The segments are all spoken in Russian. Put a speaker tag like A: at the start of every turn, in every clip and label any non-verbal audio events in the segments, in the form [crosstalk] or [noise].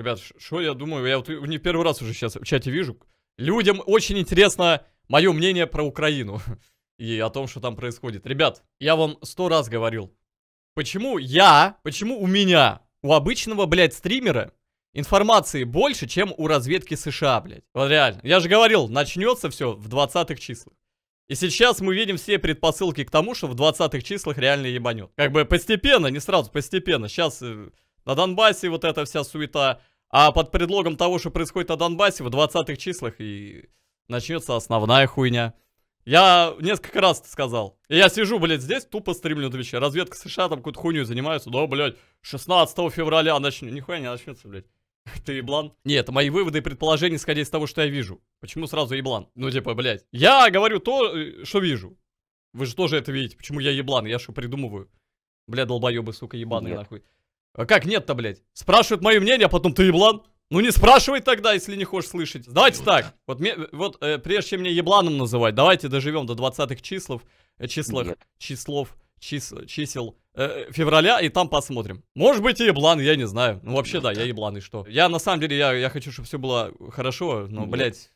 A: Ребят, что я думаю, я вот не первый раз уже сейчас в чате вижу. Людям очень интересно мое мнение про Украину [laughs] и о том, что там происходит. Ребят, я вам сто раз говорил. Почему я, почему у меня, у обычного, блядь, стримера информации больше, чем у разведки США, блядь. Вот реально. Я же говорил, начнется все в 20-х числах. И сейчас мы видим все предпосылки к тому, что в 20-х числах реально ебанет. Как бы постепенно, не сразу, постепенно. Сейчас э, на Донбассе вот эта вся суета, а под предлогом того, что происходит на Донбассе в 20-х числах, и начнется основная хуйня. Я несколько раз сказал. И я сижу, блядь, здесь, тупо стримлю Твиче. Разведка США там какую-то хуйню занимается. Да, блядь, 16 февраля начнется. Нихуя не начнется, блядь. [laughs] Ты еблан? Нет, это мои выводы и предположения, исходя из того, что я вижу. Почему сразу еблан? Ну, типа, блядь. Я говорю то, э, что вижу. Вы же тоже это видите. Почему я еблан? Я что придумываю? Бля, долбоебы, сука, ебаные, Нет. нахуй. А как нет-то, блядь? Спрашивают мое мнение, а потом ты еблан? Ну не спрашивай тогда, если не хочешь слышать. Давайте так. Вот, вот э, прежде чем меня ебланом называть, давайте доживем до 20-х числов, э, числах, числов, чис, чисел э, э, февраля, и там посмотрим. Может быть и еблан, я не знаю. Ну вообще ну да, я еблан, и что? Я на самом деле, я, я хочу, чтобы все было хорошо, но, Нет. блядь...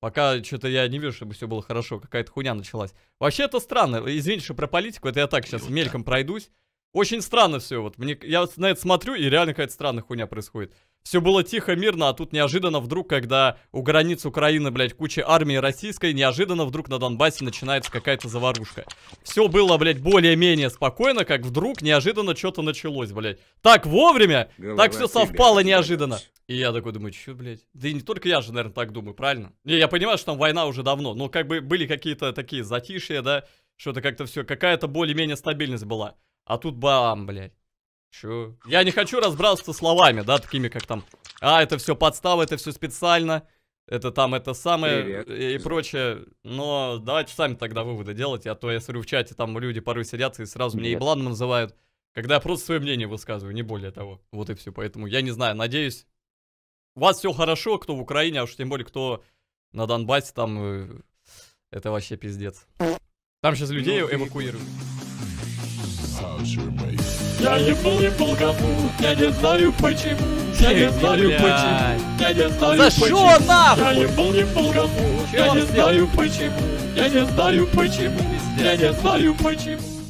A: Пока что-то я не вижу, чтобы все было хорошо, какая-то хуйня началась. Вообще это странно. Извините, что про политику, это я так сейчас мельком пройдусь. Очень странно все. Вот мне, я на это смотрю, и реально какая-то странная хуйня происходит. Все было тихо, мирно, а тут неожиданно вдруг, когда у границ Украины, блядь, куча армии российской, неожиданно вдруг на Донбассе начинается какая-то заварушка. Все было, блядь, более-менее спокойно, как вдруг неожиданно что-то началось, блядь. Так вовремя, Голова так все совпало неожиданно. И я такой думаю, что, блядь? Да и не только я же, наверное, так думаю, правильно? Не, я понимаю, что там война уже давно, но как бы были какие-то такие затишья, да, что-то как-то все, какая-то более-менее стабильность была. А тут бам, блядь. Чё? Я не хочу разбрасываться словами, да, такими как там, а, это все подстава, это все специально, это там, это самое Привет. и прочее. Но давайте сами тогда выводы делать, а то я смотрю в чате, там люди порой сидят и сразу Нет. меня ебланом называют, когда я просто свое мнение высказываю, не более того. Вот и все, поэтому я не знаю, надеюсь, у вас все хорошо, кто в Украине, а уж тем более, кто на Донбассе, там, э, это вообще пиздец. Там сейчас ну, людей эвакуируют. Я не был не кому, я не знаю почему, я не знаю почему, я не знаю почему. За что нахуй? Я был не кому, я не знаю почему, я не знаю почему, я не знаю почему.